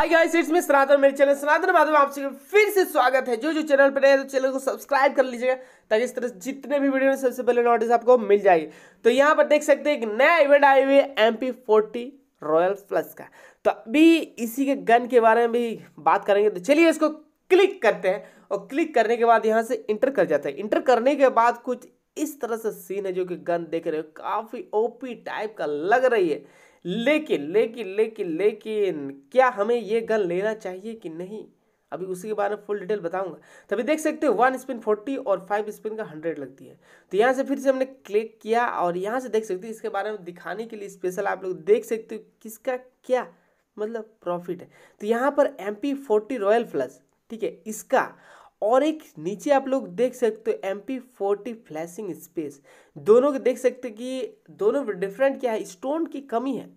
hi guys it's me सनातन मेरे channel सनातन माधव आप सभी फिर से स्वागत है जो जो चैनल पर नए तो चैनल को सब्सक्राइब कर लीजिएगा ताकि इस तरह जितने भी वीडियो में सबसे पहले नोटिस आपको मिल जाएगी तो यहाँ पर देख सकते हैं एक नया इवेंट आए हुए M P forty royal plus का तो अभी इसी के गन के बारे में भी बात करेंगे तो चलिए इसको क्लिक करते हैं और क्लिक करने के बाद यहाँ से इंटर कर जाते हैं इंटर करने के बाद कुछ इस तरह से सीन है जो कि गन देख रहे हो काफ़ी ओपी टाइप का लग रही है लेकिन लेकिन लेकिन लेकिन क्या हमें ये गन लेना चाहिए कि नहीं अभी उसी के बारे में फुल डिटेल बताऊंगा तभी देख सकते हो वन स्पिन फोर्टी और फाइव स्पिन का हंड्रेड लगती है तो यहाँ से फिर से हमने क्लिक किया और यहाँ से देख सकते हो इसके बारे में दिखाने के लिए स्पेशल आप लोग देख सकते हो किसका क्या मतलब प्रॉफिट है तो यहाँ पर M P forty royal plus ठीक है इसका और एक नीचे आप लोग देख सकते हो M P forty flashing space दोनों को देख सकते हो कि दोनों डिफरेंट क्या है स्टोन की कमी है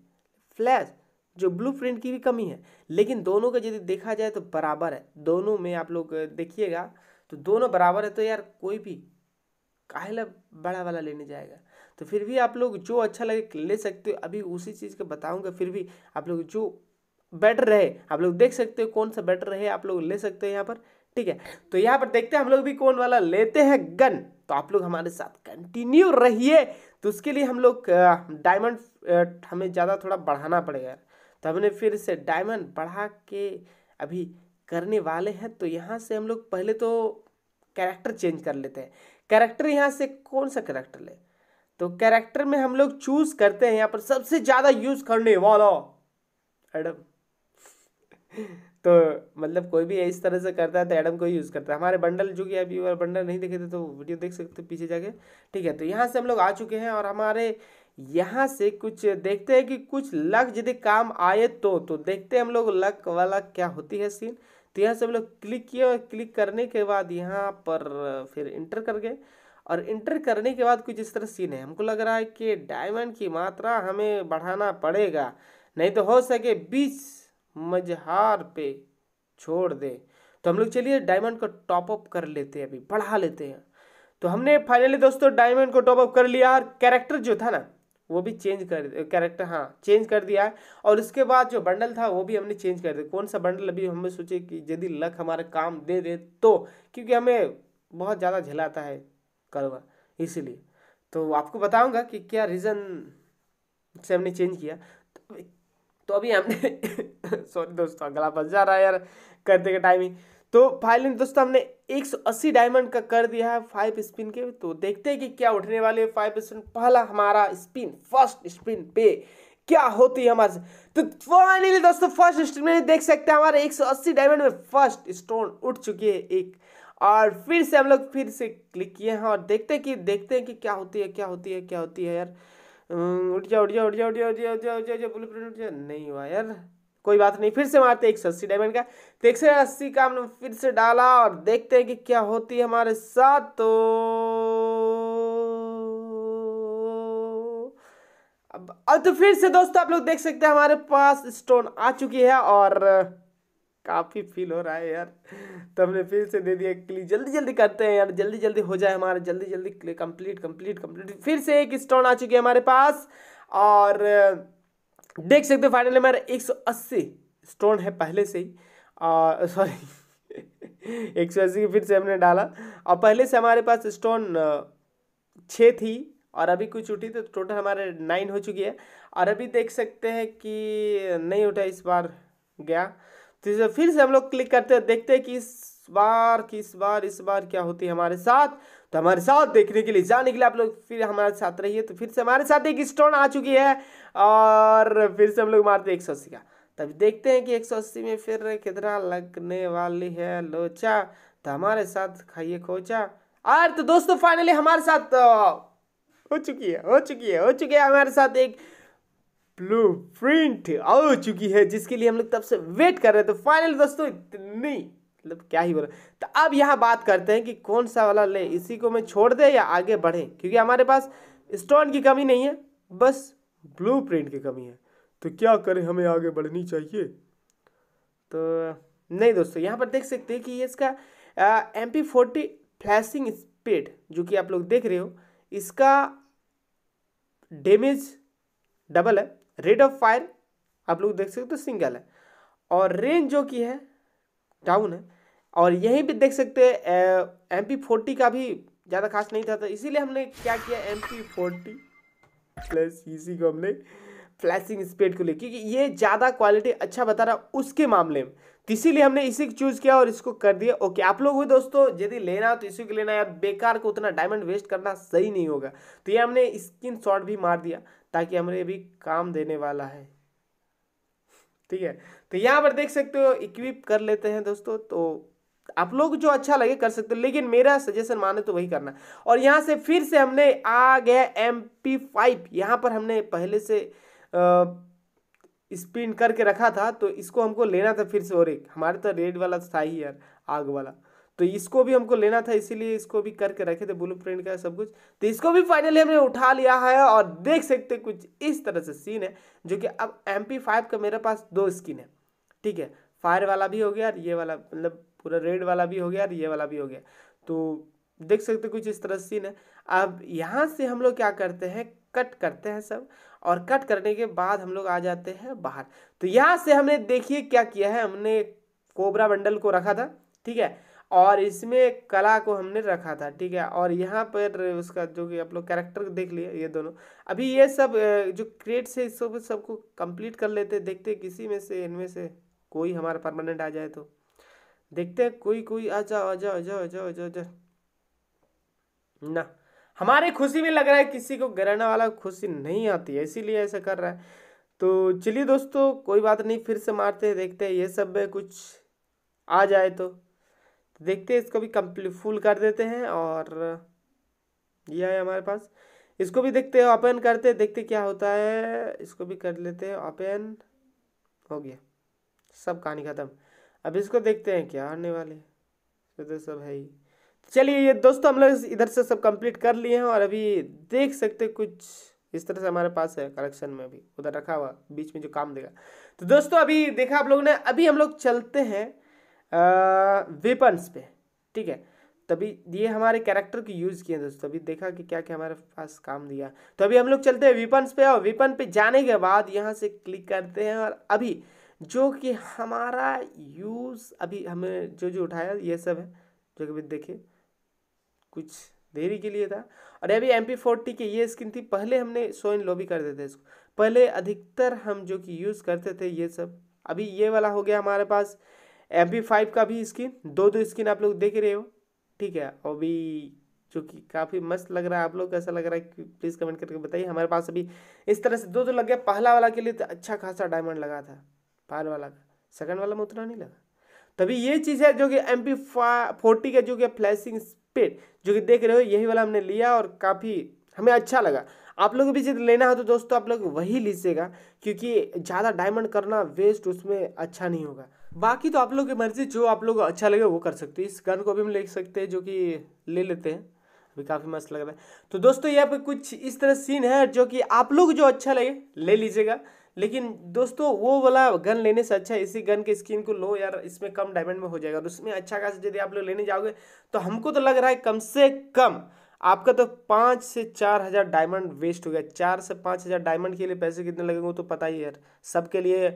फ्लैश जो ब्लू प्रिंट की भी कमी है लेकिन दोनों का यदि देखा जाए तो बराबर है दोनों में आप लोग देखिएगा तो दोनों बराबर है तो यार कोई भी काहला बड़ा वाला लेने जाएगा तो फिर भी आप लोग जो अच्छा लगे ले सकते हो अभी उसी चीज़ का बताऊँगा फिर भी आप लोग जो बेटर रहे आप लोग देख सकते हो कौन सा बेटर रहे आप लोग ले सकते हो यहाँ पर ठीक है तो यहाँ पर देखते हैं हम लोग भी कौन वाला लेते हैं गन तो आप लोग हमारे साथ कंटिन्यू रहिए तो उसके लिए हम लोग डायमंड हमें ज़्यादा थोड़ा बढ़ाना पड़ेगा तो हमने फिर से डायमंड बढ़ा के अभी करने वाले हैं तो यहाँ से हम लोग पहले तो कैरेक्टर चेंज कर लेते हैं कैरेक्टर यहाँ से कौन सा कैरेक्टर ले तो कैरेक्टर में हम लोग चूज करते हैं यहाँ पर सबसे ज़्यादा यूज करने वाला एडम तो मतलब कोई भी इस तरह से करता है तो एडम को यूज़ करता है हमारे बंडल जो कि अभी और बंडल नहीं देखे थे तो वीडियो देख सकते हो पीछे जाके ठीक है तो यहाँ से हम लोग आ चुके हैं और हमारे यहाँ से कुछ देखते हैं कि कुछ लक यदि काम आए तो तो देखते हैं हम लोग लक वाला क्या होती है सीन तो यहाँ से हम लोग क्लिक किए और क्लिक करने के बाद यहाँ पर फिर इंटर कर गए और इंटर करने के बाद कुछ इस तरह सीन है हमको लग रहा है कि डायमंड की मात्रा हमें बढ़ाना पड़ेगा नहीं तो हो सके बीस मजहार पे छोड़ दे तो हम लोग चलिए डायमंड को टॉप अप कर लेते हैं अभी बढ़ा लेते हैं तो हमने फाइनली दोस्तों डायमंड को टॉप अप कर लिया और कैरेक्टर जो था ना वो भी चेंज कर कैरेक्टर हाँ चेंज कर दिया है और उसके बाद जो बंडल था वो भी हमने चेंज कर दिया कौन सा बंडल अभी हमने सोचे कि यदि लक हमारा काम दे दे तो क्योंकि हमें बहुत ज़्यादा झिलाता है करवा इसीलिए तो आपको बताऊंगा कि क्या रीज़न से हमने चेंज किया तो तो अभी हमने सॉरी दोस्तों अगला बच जा रहा है यार कर देगा टाइमिंग तो फाइनली दोस्तों हमने 180 डायमंड का कर दिया है फाइव स्पिन के तो देखते हैं कि क्या उठने वाले फाइव स्पिन पहला हमारा स्पिन फर्स्ट स्पिन पे क्या होती है हमारे तो फाइनली दोस्तों फर्स्ट स्टोन में देख सकते हैं हमारे 180 डायमंड में फर्स्ट स्टोन उठ चुकी है एक और फिर से हम लोग फिर से क्लिक किए हैं और देखते हैं कि देखते हैं कि क्या होती है क्या होती है क्या होती है यार हम्म, उठ जाओ उठ जाओ उठ जाओ उठ जाओ उठ जाओ उठ जाओ उठ जाओ ब्लू प्रिंट उठ जाओ नहीं हुआ यार कोई बात नहीं फिर से मारते एक सौ अस्सी डायमंड का तो एक सौ अस्सी का हमने फिर से डाला और देखते हैं कि क्या होती है हमारे साथ तो अब तो फिर से दोस्तों आप लोग देख सकते हैं हमारे पास स्टोन आ चुकी है और काफ़ी फील हो रहा है यार तो हमने फिर से दे दिया क्लिक जल्दी जल्दी करते हैं यार जल्दी जल्दी हो जाए हमारा जल्दी जल्दी कंप्लीट कंप्लीट कंप्लीट फिर से एक स्टोन आ चुकी है हमारे पास और देख सकते हो फाइनली हमारा एक सौ अस्सी स्टोन है पहले से ही और सॉरी एक सौ अस्सी फिर से हमने डाला और पहले से हमारे पास स्टोन छः थी और अभी कुछ उठी तो टोटल हमारे नाइन हो चुकी है और अभी देख सकते हैं कि नहीं उठा इस बार गया तो इसे फिर से हम लोग क्लिक करते हैं देखते हैं कि इस बार किस बार इस बार क्या होती है हमारे साथ तो हमारे साथ देखने के लिए जाने के लिए आप लोग फिर हमारे साथ रहिए तो फिर से हमारे साथ एक स्टोन आ चुकी है और फिर से हम लोग मारते हैं एक सौ अस्सी का तब देखते हैं कि एक सौ अस्सी में फिर कितना लगने वाली है लोचा तो हमारे साथ खाइए खोचा और तो दोस्तों फाइनली हमारे साथ हो चुकी है हो चुकी है हो चुकी है हमारे साथ एक ब्लू प्रिंट आ चुकी है जिसके लिए हम लोग तब से वेट कर रहे थे फाइनल तो दोस्तों इतनी मतलब क्या ही बोला तो अब यहाँ बात करते हैं कि कौन सा वाला ले इसी को मैं छोड़ दे या आगे बढ़े क्योंकि हमारे पास स्टोन की कमी नहीं है बस ब्लू प्रिंट की कमी है तो क्या करें हमें आगे बढ़नी चाहिए तो नहीं दोस्तों यहाँ पर देख सकते हैं कि ये इसका M P forty flashing speed जो कि आप लोग देख रहे हो इसका डेमेज डबल है रेट ऑफ फायर आप लोग देख सकते हो तो सिंगल है और रेंज जो की है डाउन है और यहीं भी देख सकते हैं एम पी फोर्टी का भी ज़्यादा खास नहीं था तो इसीलिए हमने क्या किया एम पी फोर्टी प्लस इसी को हमने फ्लैशिंग स्पीड को ले क्योंकि ये ज़्यादा क्वालिटी अच्छा बता रहा उसके मामले में तो इसीलिए हमने इसी चूज़ किया और इसको कर दिया ओके आप लोग भी दोस्तों यदि लेना हो तो इसी को लेना यार बेकार को उतना डायमंड वेस्ट करना सही नहीं होगा तो ये हमने स्क्रीन शॉट भी मार दिया ताकि हमें भी काम देने वाला है ठीक है तो यहाँ पर देख सकते हो इक्विप कर लेते हैं दोस्तों तो आप लोग जो अच्छा लगे कर सकते हो लेकिन मेरा सजेशन माने तो वही करना और यहाँ से फिर से हमने आ गया एम पी फाइव यहाँ पर हमने पहले से स्पिन करके रखा था तो इसको हमको लेना था फिर से और एक हमारे तो रेड वाला था ही यार आग वाला तो इसको भी हमको लेना था इसीलिए इसको भी करके रखे थे ब्लू प्रिंट का सब कुछ तो इसको भी फाइनली हमने उठा लिया है और देख सकते कुछ इस तरह से सीन है जो कि अब एम पी फाइव का मेरे पास दो स्किन है ठीक है फायर वाला भी हो गया और ये वाला मतलब पूरा रेड वाला भी हो गया और ये वाला भी हो गया तो देख सकते कुछ इस तरह सीन है अब यहाँ से हम लोग क्या करते हैं कट करते हैं सब और कट करने के बाद हम लोग आ जाते हैं बाहर तो यहाँ से हमने देखिए क्या किया है हमने कोबरा बंडल को रखा था ठीक है और इसमें कला को हमने रखा था ठीक है और यहाँ पर उसका जो कि आप लोग कैरेक्टर देख लिए ये दोनों अभी ये सब जो क्रिएट से इस सब सबको कंप्लीट कर लेते देखते किसी में से इनमें से कोई हमारा परमानेंट आ जाए तो देखते हैं कोई कोई आ जाओ आ जाओ आ जाओ आ जाओ आ जाओ, न ना हमारे खुशी में लग रहा है किसी को गराना वाला खुशी नहीं आती है इसीलिए ऐसा कर रहा है तो चलिए दोस्तों कोई बात नहीं फिर से मारते हैं देखते हैं ये सब में कुछ आ जाए तो तो देखते हैं इसको भी कम्प्लीट फुल कर देते हैं और यह है हमारे पास इसको भी देखते हैं ओपन करते हैं देखते क्या होता है इसको भी कर लेते हैं ओपन हो गया सब कहानी ख़त्म अब इसको देखते हैं क्या आने वाले तो सब है ही चलिए ये दोस्तों हम लोग इधर से सब कंप्लीट कर लिए हैं और अभी देख सकते कुछ इस तरह से हमारे पास है कलेक्शन में भी उधर रखा हुआ बीच में जो काम देगा तो दोस्तों अभी देखा आप लोगों ने अभी हम लोग चलते हैं वेपन्स पे ठीक है तभी ये हमारे कैरेक्टर की यूज़ किए दोस्तों अभी देखा कि क्या क्या हमारे पास काम दिया तो अभी हम लोग चलते हैं विपन्स पे और विपन पे जाने के बाद यहाँ से क्लिक करते हैं और अभी जो कि हमारा यूज़ अभी हमें जो जो उठाया ये सब है जो कि देखिए कुछ देरी के लिए था और अभी एम पी फोर्टी की ये स्किन थी पहले हमने सो इन लॉबी कर देते इसको पहले अधिकतर हम जो कि यूज़ करते थे ये सब अभी ये वाला हो गया हमारे पास एम पी फाइव का भी स्किन दो दो स्किन आप लोग देख रहे हो ठीक है अभी जो कि काफ़ी मस्त लग रहा है आप लोग कैसा लग रहा है प्लीज़ कमेंट करके बताइए हमारे पास अभी इस तरह से दो दो लग गया पहला वाला के लिए तो अच्छा खासा डायमंड लगा था पहला वाला का सेकंड वाला में उतना नहीं लगा तभी ये चीज़ है जो कि एम पी फोर्टी का जो कि फ्लैशिंग स्पीड जो कि देख रहे हो यही वाला हमने लिया और काफ़ी हमें अच्छा लगा आप लोग भी जब लेना हो तो दोस्तों आप लोग वही लीजिएगा क्योंकि ज़्यादा डायमंड करना वेस्ट उसमें अच्छा नहीं होगा बाकी तो आप लोग की मर्जी जो आप लोग अच्छा लगे वो कर सकते हो इस गन को भी हम ले सकते हैं जो कि ले लेते हैं अभी काफ़ी मस्त लग रहा है तो दोस्तों यहाँ पे कुछ इस तरह सीन है जो कि आप लोग जो अच्छा लगे ले लीजिएगा लेकिन दोस्तों वो वाला गन लेने से अच्छा है इसी गन के स्किन को लो यार इसमें कम डायमंड में हो जाएगा और उसमें अच्छा खासा यदि आप लोग लेने जाओगे तो हमको तो लग रहा है कम से कम आपका तो पाँच से चार हज़ार डायमंड वेस्ट हो गया चार से पाँच हज़ार डायमंड के लिए पैसे कितने लगेंगे तो पता ही यार सबके लिए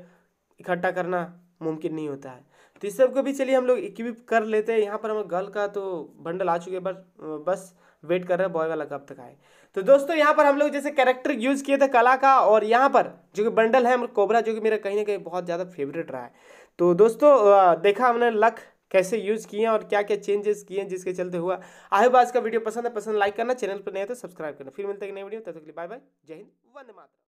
इकट्ठा करना मुमकिन नहीं होता है तो इस सब को भी चलिए हम लोग इक्विप कर लेते हैं यहाँ पर हम गर्ल का तो बंडल आ चुके हैं बस बस वेट कर रहे हैं बॉय वाला कब तक आए तो दोस्तों यहाँ पर हम लोग जैसे कैरेक्टर यूज किए थे कला का और यहाँ पर जो कि बंडल है कोबरा जो कि मेरा कहीं ना कहीं बहुत ज़्यादा फेवरेट रहा है तो दोस्तों देखा हमने लक कैसे यूज किए हैं और क्या क्या चेंजेस किए हैं जिसके चलते हुआ आयो होप आज का वीडियो पसंद है पसंद लाइक करना चैनल पर नहीं तो सब्सक्राइब करना फिर मिलते हैं नई वीडियो तब तक के लिए बाय बाय जय हिंद वंदे मातरम